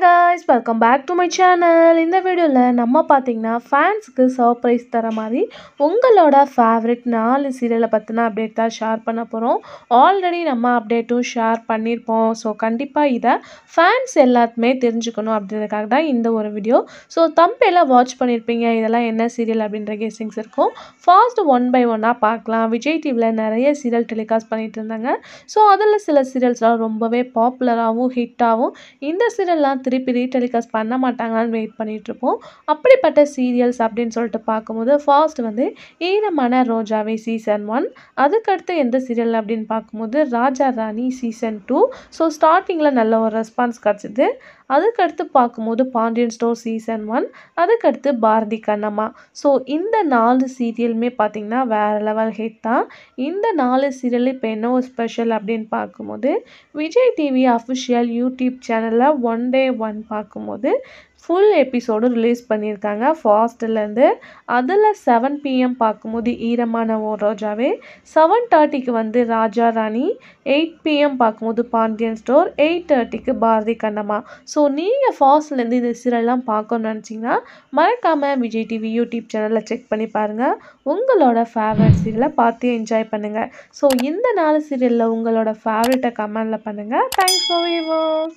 guys guys welcome back to my channel இந்த வீடியோவில் நம்ம பார்த்தீங்கன்னா ஃபேன்ஸுக்கு சர்ப்ரைஸ் தர மாதிரி உங்களோட ஃபேவரட் நாலு சீரியலை பற்றின அப்டேட் தான் ஷேர் பண்ண போகிறோம் ஆல்ரெடி நம்ம அப்டேட்டும் ஷேர் பண்ணியிருப்போம் ஸோ கண்டிப்பாக இதை ஃபேன்ஸ் எல்லாத்துமே தெரிஞ்சுக்கணும் அப்படின்றதுக்காக தான் இந்த ஒரு வீடியோ ஸோ தம்பையெல்லாம் வாட்ச் பண்ணியிருப்பீங்க இதெல்லாம் என்ன சீரியல் அப்படின்ற கேஸிங்ஸ் இருக்கும் ஃபாஸ்ட் ஒன் பை ஒன்னாக பார்க்கலாம் விஜய் டிவியில் நிறைய சீரியல் டெலிகாஸ்ட் பண்ணிகிட்டு இருந்தாங்க ஸோ அதில் சில சீரியல்ஸ்லாம் ரொம்பவே பாப்புலராகவும் ஹிட்டாகவும் இந்த சீரியல்லாம் திருப்பி ரீடெலிகாஸ்ட் பண்ண மாட்டாங்களான்னு வெயிட் பண்ணிகிட்ருப்போம் அப்படிப்பட்ட சீரியல்ஸ் அப்படின்னு சொல்லிட்டு பார்க்கும்போது ஃபர்ஸ்ட் வந்து ஈரமான ரோஜாவே சீசன் ஒன் அதுக்கடுத்து எந்த சீரியல் அப்படின்னு பார்க்கும்போது Raja Rani season two so ஸ்டார்டிங்கில் நல்ல ஒரு ரெஸ்பான்ஸ் கிடச்சிது அதுக்கடுத்து பார்க்கும்போது பாண்டியன் ஸ்டோர் சீசன் ஒன் அதுக்கடுத்து பாரதி கண்ணம்மா ஸோ இந்த நாலு சீரியலுமே பார்த்திங்கன்னா வேறு லெவல் ஹிட் தான் இந்த நாலு சீரியல் இப்போ என்ன ஒரு ஸ்பெஷல் அப்படின்னு பார்க்கும்போது விஜய் டிவி அஃபிஷியல் யூடியூப் சேனலில் ஒன் டே ஒன் பார்க்கும்போது ஃபுல் எபிசோடு ரிலீஸ் பண்ணியிருக்காங்க ஃபாஸ்ட்லேருந்து அதில் செவன் பிஎம் பார்க்கும்போது ஈரமான ஓ ரோஜாவே செவன் தேர்ட்டிக்கு வந்து ராஜா ராணி எயிட் பிஎம் பார்க்கும்போது பாண்டியன் ஸ்டோர் எயிட் தேர்ட்டிக்கு பாரதி கண்ணம்மா ஸோ நீங்கள் ஃபாஸ்ட்லேருந்து இந்த சீரியல்லாம் பார்க்கணும்னு நினச்சிங்கன்னா மறக்காமல் விஜய் டிவி யூடியூப் சேனலில் செக் பண்ணி பாருங்கள் உங்களோட ஃபேவரட் சீரியலை பார்த்து என்ஜாய் பண்ணுங்கள் ஸோ இந்த நாலு சீரியலில் உங்களோட ஃபேவரட்டை கமெண்டில் பண்ணுங்கள் தேங்க்ஸ் ஃபார் வியூவர்ஸ்